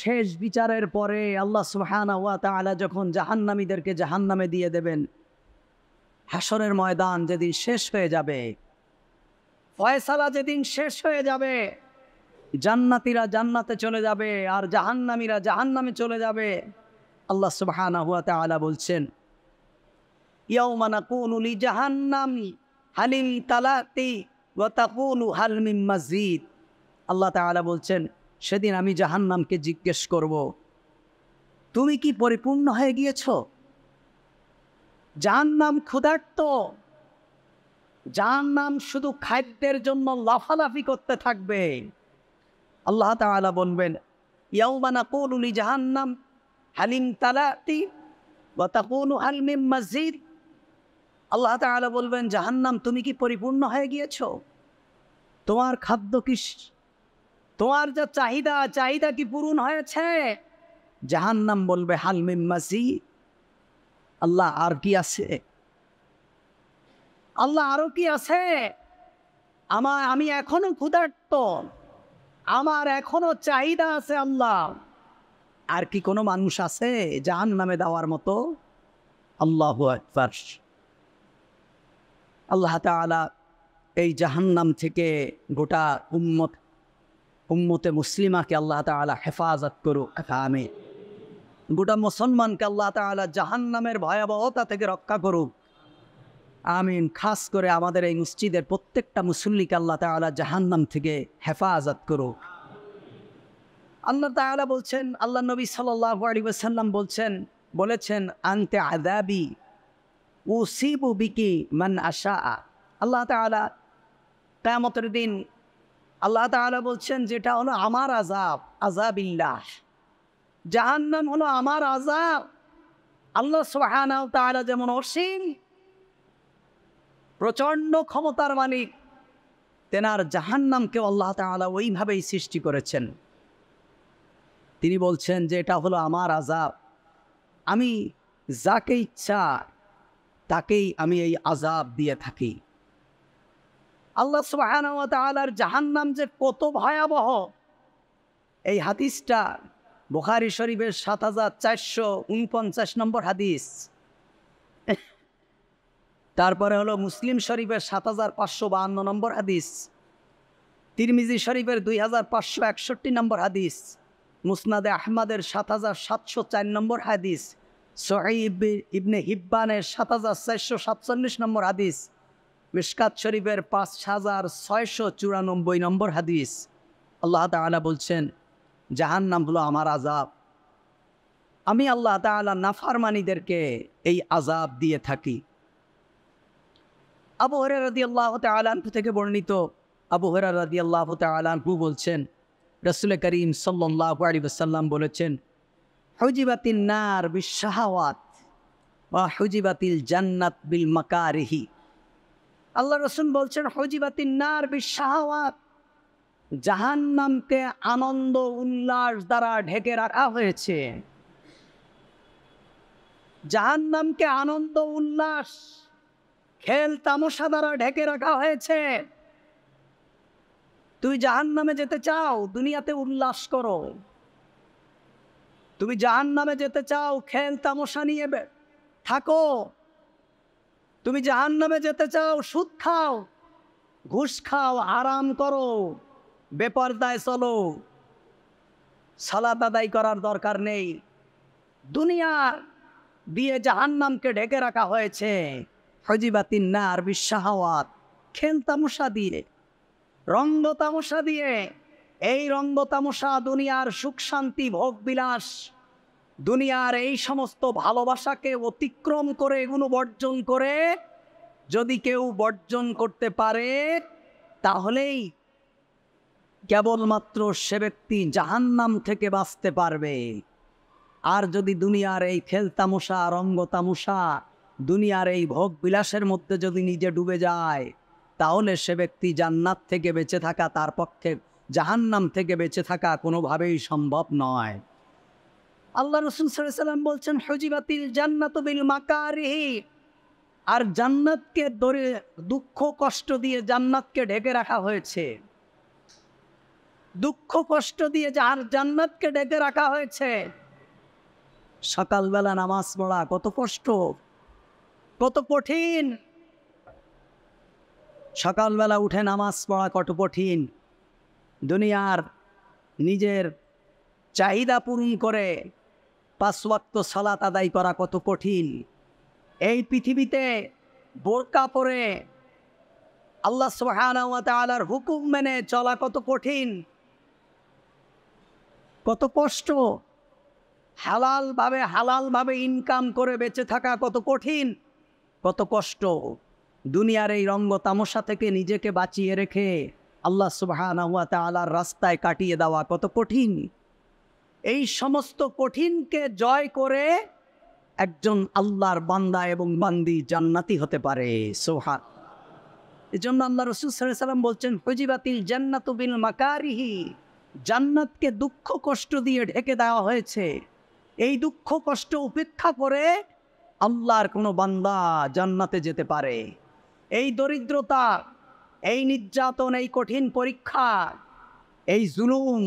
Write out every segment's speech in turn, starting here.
শেষ বিচারের পরে আল্লাহ সুহানা ওয়া তালা যখন জাহান্নামীদেরকে জাহান্নামে দিয়ে দেবেন হাসরের ময়দান যেদিন শেষ হয়ে যাবে ফয়সালা যেদিন শেষ হয়ে যাবে জান্নাতিরা জান্নাতে চলে যাবে আর জাহান্নামীরা জাহান্নামে চলে যাবে আল্লাহ সুবাহানা হুয়া তালা বলছেন ইয়ৌমানা উলি জাহান্নামি হালিম তালাতি ওয়া তাকুনু হালমিম মসজিদ আল্লাহ তালা বলছেন সেদিন আমি জাহান্নামকে জিজ্ঞেস করব তুমি কি পরিপূর্ণ হয়ে গিয়েছ নাম ক্ষুধার্ত নাম শুধু খাদ্যের জন্য লাফালাফি করতে থাকবে আল্লাহ তালা বলবেন ইয়াউমানা কৌলুলি জাহান্নাম হালিম তালাতি বা কোন হালমিম মসজিদ আল্লাহ তালা বলবেন জাহান্নাম তুমি কি পরিপূর্ণ হয়ে গিয়েছ তোমার খাদ্য কি তোমার যা চাহিদা চাহিদা কি পূরণ হয়েছে জাহান্নাম বলবে হালমিম মাসি আল্লাহ আর কি আছে আল্লাহ আরও কি আছে আমার আমি এখনো ক্ষুধার্ত আমার এখনো চাহিদা আছে আল্লাহ আর কি কোনো মানুষ আছে জাহান নামে দেওয়ার মতো আল্লাহ আল্লাহ তালা এই জাহান্নাম থেকে গোটা উম্মত উম্মতে মুসলিমাকে আল্লাহ তালা হেফাজত করুক আমি গোটা মুসলমানকে আল্লাহ তালা জাহান্নামের ভয়াবহতা থেকে রক্ষা করুক আমিন খাস করে আমাদের এই মসজিদের প্রত্যেকটা মুসল্লিকে আল্লাহ তালা জাহান্নাম থেকে হেফাজত করুক আল্লাহ তালা বলছেন আল্লাহ নবী সাল্লাহ সাল্লাম বলছেন বলেছেন আনতে আদাবি ও সিবু বিকি মান আশা আল্লাহ তালা কেমতের দিন আল্লাহ তালা বলছেন যেটা হলো আমার আজাব আজাবিল্লাহ জাহান্নাম হলো আমার আজাব আল্লাহ সোহানা তালা যেমন অসীম প্রচণ্ড ক্ষমতার মালিক তেনার জাহান্নামকে আল্লাহ তালা ওইভাবেই সৃষ্টি করেছেন তিনি বলছেন যে এটা হলো আমার আজাব আমি যাকে ইচ্ছা তাকেই আমি এই আজাব দিয়ে থাকি আল্লাহ সুবাহর জাহান্নাম যে কত ভয়াবহ এই হাদিসটা বুখারি শরীফের সাত হাজার চারশো উনপঞ্চাশ নম্বর হাদিস তারপরে হলো মুসলিম শরীফের সাত হাজার পাঁচশো বাহান্ন নম্বর হাদিস তিরমিজি শরীফের দুই হাজার পাঁচশো একষট্টি নম্বর হাদিস মুসনাদে আহমদের সাত হাজার সাতশো চার নম্বর হাদিস সোহাই ইবনে হিব্বানের সাত হাজার চারশো সাতচল্লিশ নম্বর হাদিস মিশকাত শরীফের পাঁচ হাজার ছয়শো চুরানব্বই নম্বর হাদিস আল্লাহ তালা বলছেন জাহান নাম হলো আমার আজাব আমি আল্লাহ তালা নাফারমানিদেরকে এই আজাব দিয়ে থাকি আবু হরের রাদি আল্লাহ তালানহু থেকে বর্ণিত আবু হরের রাদি আল্লাহ তালানহু বলছেন রসুল করিম সাল্লাহ আলী বলেছেন হজিবাতিল নার বিশাহাওয়াত বা হজিবাতিল জান্নাত বিল মাকারিহি আল্লাহ রসুন বলছেন হজিবাতিন নার বিশ্বাহাত জাহান নামকে আনন্দ উল্লাস দ্বারা ঢেকে রাখা হয়েছে জাহান নামকে আনন্দ উল্লাস খেল তামশা দ্বারা ঢেকে রাখা হয়েছে তুমি জাহান নামে যেতে চাও দুনিয়াতে উল্লাস করো তুমি জাহান নামে যেতে চাও খেল তামসা নিয়ে থাকো তুমি জাহান নামে যেতে চাও সুদ খাও ঘুষ খাও আরাম করো বেপর্দায় চলো সালাদ আদায় করার দরকার নেই দুনিয়ার দিয়ে জাহান নামকে ঢেকে রাখা হয়েছে হজিবাতিন নার বিশ্বাহাওয়াত খেল দিয়ে রঙ্গ তামশা দিয়ে এই রঙ্গ তামশা দুনিয়ার সুখ শান্তি ভোগ বিলাস দুনিয়ার এই সমস্ত ভালোবাসাকে অতিক্রম করে এগুলো বর্জন করে যদি কেউ বর্জন করতে পারে তাহলেই কেবলমাত্র সে ব্যক্তি জাহান্নাম থেকে বাঁচতে পারবে আর যদি দুনিয়ার এই খেলতামশা রঙ্গতামশা দুনিয়ার এই ভোগ বিলাসের মধ্যে যদি নিজে ডুবে যায় তাহলে সে ব্যক্তি জান্নাত থেকে বেঁচে থাকা তার পক্ষে জাহান্নাম থেকে বেঁচে থাকা কোনোভাবেই সম্ভব নয় আল্লাহ রসুল সাল্লাম বলছেন হজিবাতিল জান্নাত বিল মাকারিহি আর জান্নাতকে ধরে দুঃখ কষ্ট দিয়ে জান্নাতকে ঢেকে রাখা হয়েছে দুঃখ কষ্ট দিয়ে যে আর জান্নাতকে ডেকে রাখা হয়েছে সকালবেলা নামাজ পড়া কত কষ্ট কত কঠিন সকালবেলা উঠে নামাজ পড়া কত কঠিন দুনিয়ার নিজের চাহিদা পূরণ করে পাঁচ সালাত আদায় করা কত কঠিন এই পৃথিবীতে বোরকা পরে আল্লাহ সোহানার হুকুম মেনে চলা কত কঠিন কত কষ্ট হালালভাবে হালালভাবে ইনকাম করে বেঁচে থাকা কত কঠিন কত কষ্ট দুনিয়ার এই রঙ্গ তামশা থেকে নিজেকে বাঁচিয়ে রেখে আল্লাহ সুবাহ আলার রাস্তায় কাটিয়ে দেওয়া কত কঠিন এই সমস্ত কঠিনকে জয় করে একজন আল্লাহর বান্দা এবং বান্দি জান্নাতি হতে পারে সোহান এই জন্য আল্লাহ রসুল বলছেন হজিবাতিল জান্নাতুবিল মাকারিহি জান্নাতকে দুঃখ কষ্ট দিয়ে ঢেকে দেওয়া হয়েছে এই দুঃখ কষ্ট উপেক্ষা করে আল্লাহর কোনো বান্দা জান্নাতে যেতে পারে এই দরিদ্রতা এই নির্যাতন এই কঠিন পরীক্ষা এই জুলুম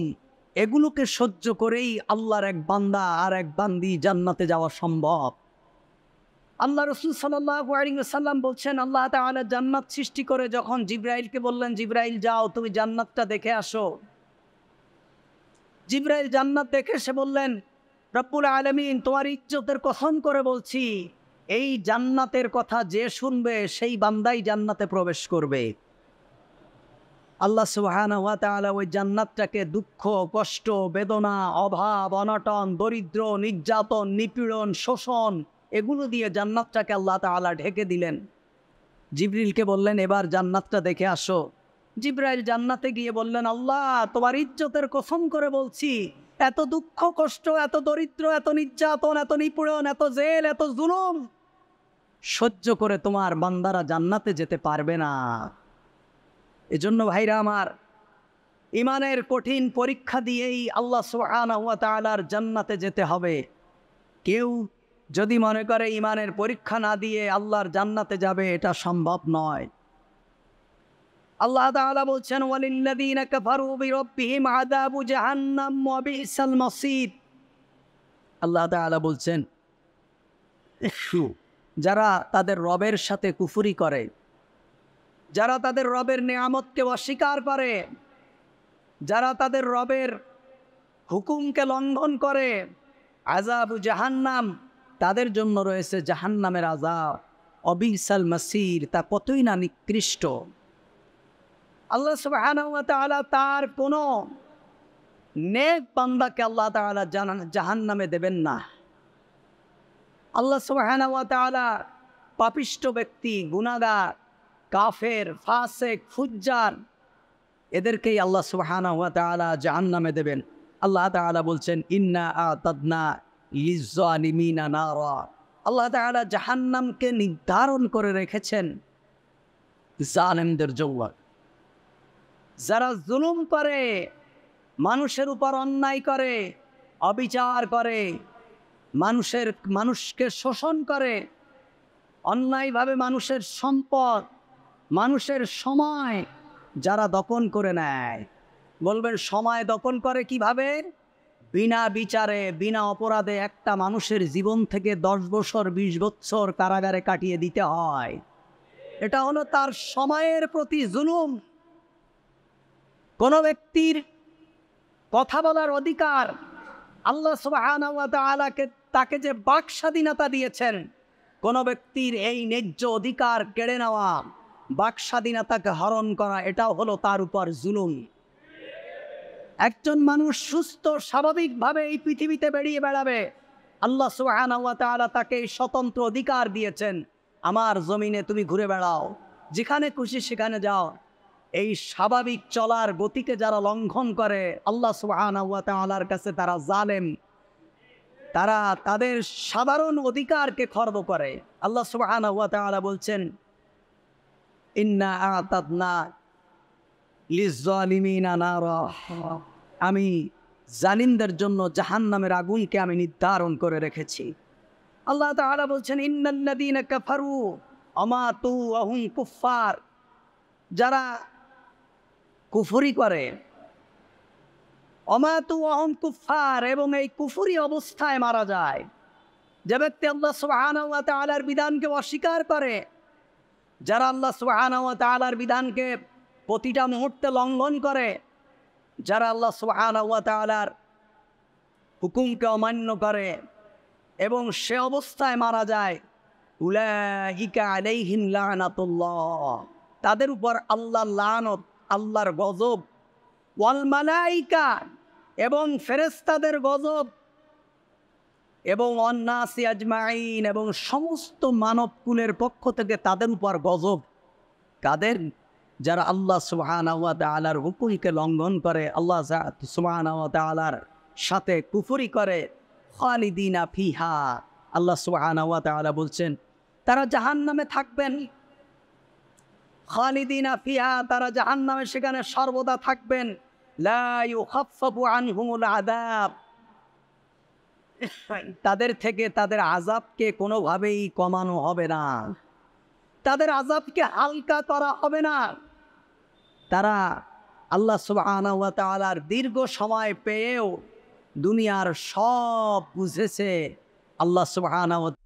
এগুলোকে সহ্য করেই আল্লাহর এক বান্দা আর এক বান্দি জান্নাতে যাওয়া সম্ভব আল্লাহ রসুল সাল্লাম বলছেন আল্লাহ তাহলে জান্নাত সৃষ্টি করে যখন জিব্রাইলকে বললেন জিব্রাইল যাও তুমি জান্নাতটা দেখে আসো জিব্রাইল জান্নাত দেখে সে বললেন রব্বুল আলমিন তোমার ইজ্জতের কথন করে বলছি এই জান্নাতের কথা যে শুনবে সেই বান্দাই জান্নাতে প্রবেশ করবে আল্লাহ সুহানা ওই জান্নাতটাকে দুঃখ কষ্ট বেদনা অভাব অনটন দরিদ্র নির্যাতন নিপীড়ন শোষণ এগুলো দিয়ে জান্নাতটাকে আল্লাহ তালা ঢেকে দিলেন জিবরিলকে বললেন এবার জান্নাতটা দেখে আসো জিব্রাইল জান্নাতে গিয়ে বললেন আল্লাহ তোমার ইজ্জতের কসম করে বলছি এত দুঃখ কষ্ট এত দরিদ্র এত নির্যাতন এত নিপীড়ন এত জেল এত জুলুম সহ্য করে তোমার বান্দারা জান্নাতে যেতে পারবে না এজন্য ভাইরা আমার ইমানের কঠিন পরীক্ষা দিয়েই আল্লাহ সুহানাহুয়া তালার জান্নাতে যেতে হবে কেউ যদি মনে করে ইমানের পরীক্ষা না দিয়ে আল্লাহর জান্নাতে যাবে এটা সম্ভব নয় আল্লাহ বলছেন আল্লাহ বলছেন যারা তাদের রবের সাথে কুফুরি করে যারা তাদের রবের নেয়ামতকে অস্বীকার করে যারা তাদের রবের হুকুমকে লঙ্ঘন করে আজাব জাহান্নাম তাদের জন্য রয়েছে জাহান্নামের আজাব অবিসাল মাসির তা কতই না নিকৃষ্ট আল্লাহ তাআলা তার কোনো নেক বান্দাকে আল্লাহ তালা জাহান নামে দেবেন না আল্লাহ সুবাহ তাআলা পাপিষ্ট ব্যক্তি গুণাগার কাফের ফাসেক ফুজ্জার এদেরকেই আল্লাহ সুবাহানা হুয়া তালা জাহান নামে দেবেন আল্লাহ তালা বলছেন ইন্না আ তদনা না নারা আল্লাহ তালা জাহান্নামকে নির্ধারণ করে রেখেছেন জালেমদের জন্য যারা জুলুম করে মানুষের উপর অন্যায় করে অবিচার করে মানুষের মানুষকে শোষণ করে অন্যায়ভাবে মানুষের সম্পদ মানুষের সময় যারা দপন করে নেয় বলবেন সময় দপন করে কিভাবে বিনা বিচারে বিনা অপরাধে একটা মানুষের জীবন থেকে দশ বছর বিশ বছর কারাগারে কাটিয়ে দিতে হয় এটা হলো তার সময়ের প্রতি জুলুম কোনো ব্যক্তির কথা বলার অধিকার আল্লাহ সুবাহকে তাকে যে বাক স্বাধীনতা দিয়েছেন কোনো ব্যক্তির এই ন্যায্য অধিকার কেড়ে নেওয়া বাক স্বাধীনতাকে হরণ করা এটাও হলো তার উপর জুলুম একজন মানুষ সুস্থ স্বাভাবিকভাবে এই পৃথিবীতে বেরিয়ে বেড়াবে আল্লাহ সুহানা তাকে স্বতন্ত্র অধিকার দিয়েছেন আমার জমিনে তুমি ঘুরে বেড়াও যেখানে খুশি সেখানে যাও এই স্বাভাবিক চলার গতিকে যারা লঙ্ঘন করে আল্লাহ সুবাহর কাছে তারা জালেম তারা তাদের সাধারণ অধিকারকে খর্ব করে আল্লাহ সুবাহ বলছেন না আমি জালিমদের জন্য জাহান নামের আগুনকে আমি নির্ধারণ করে রেখেছি আল্লাহ তাআলা বলছেন ইন্নাল্লাদিন কাফারু অমাতু কুফার যারা কুফুরি করে অমাতু আহম কুফার এবং এই কুফুরি অবস্থায় মারা যায় যে ব্যক্তি আল্লাহ সুবাহ বিধানকে অস্বীকার করে যারা আল্লাহ সুবাহানও তালার বিধানকে প্রতিটা মুহূর্তে লঙ্ঘন করে যারা আল্লাহ সুবাহানও তালার হুকুমকে অমান্য করে এবং সে অবস্থায় মারা যায় উলাইকা তাদের উপর আল্লাহ লানত আল্লাহর গজব ওয়াল এবং ফেরেস্তাদের গজব এবং অন্নাসি আজমাইন এবং সমস্ত মানবকুলের পক্ষ থেকে তাদের উপর গজব কাদের যারা আল্লাহ সুহান আওয়া তালার হুকুমকে লঙ্ঘন করে আল্লাহ সুহান আওয়া সাথে কুফুরি করে খালিদিনা ফিহা আল্লাহ সুহান আওয়া বলছেন তারা জাহান নামে থাকবেন খালিদিনা ফিহা তারা জাহান নামে সেখানে সর্বদা থাকবেন লা ইউখাফফু তাদের থেকে তাদের আজাবকে কোনোভাবেই কমানো হবে না তাদের আজাবকে হালকা করা হবে না তারা আল্লাহ সুবাহর দীর্ঘ সময় পেয়েও দুনিয়ার সব বুঝেছে আল্লাহ সুবাহ